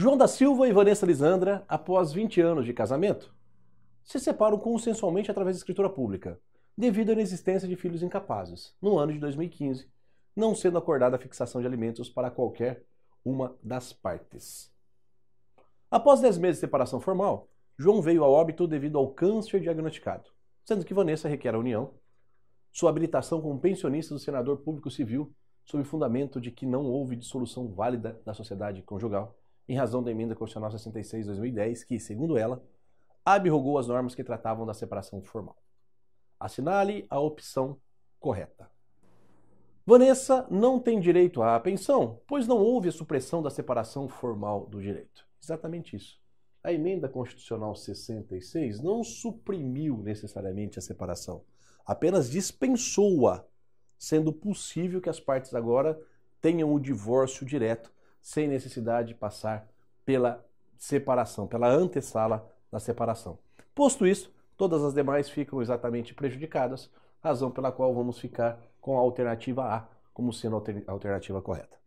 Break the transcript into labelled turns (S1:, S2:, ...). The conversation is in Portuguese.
S1: João da Silva e Vanessa Lisandra, após 20 anos de casamento, se separam consensualmente através da escritura pública, devido à inexistência de filhos incapazes, no ano de 2015, não sendo acordada a fixação de alimentos para qualquer uma das partes. Após 10 meses de separação formal, João veio a óbito devido ao câncer diagnosticado, sendo que Vanessa requer a união, sua habilitação como pensionista do senador público civil, sob fundamento de que não houve dissolução válida da sociedade conjugal, em razão da emenda constitucional 66 de 2010, que, segundo ela, abrogou as normas que tratavam da separação formal. Assinale a opção correta. Vanessa não tem direito à pensão, pois não houve a supressão da separação formal do direito. Exatamente isso. A emenda constitucional 66 não suprimiu necessariamente a separação, apenas dispensou-a, sendo possível que as partes agora tenham o divórcio direto sem necessidade de passar pela separação, pela antessala da separação. Posto isso, todas as demais ficam exatamente prejudicadas, razão pela qual vamos ficar com a alternativa A como sendo a alternativa correta.